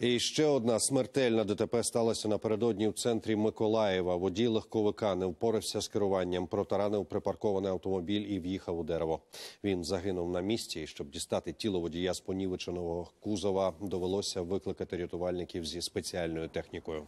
І ще одна смертельна ДТП сталася напередодні в центрі Миколаєва. Водій легковика не впорався з керуванням, протаранив припаркований автомобіль і в'їхав у дерево. Він загинув на місці. і Щоб дістати тіло водія з понівеченого кузова, довелося викликати рятувальників зі спеціальною технікою.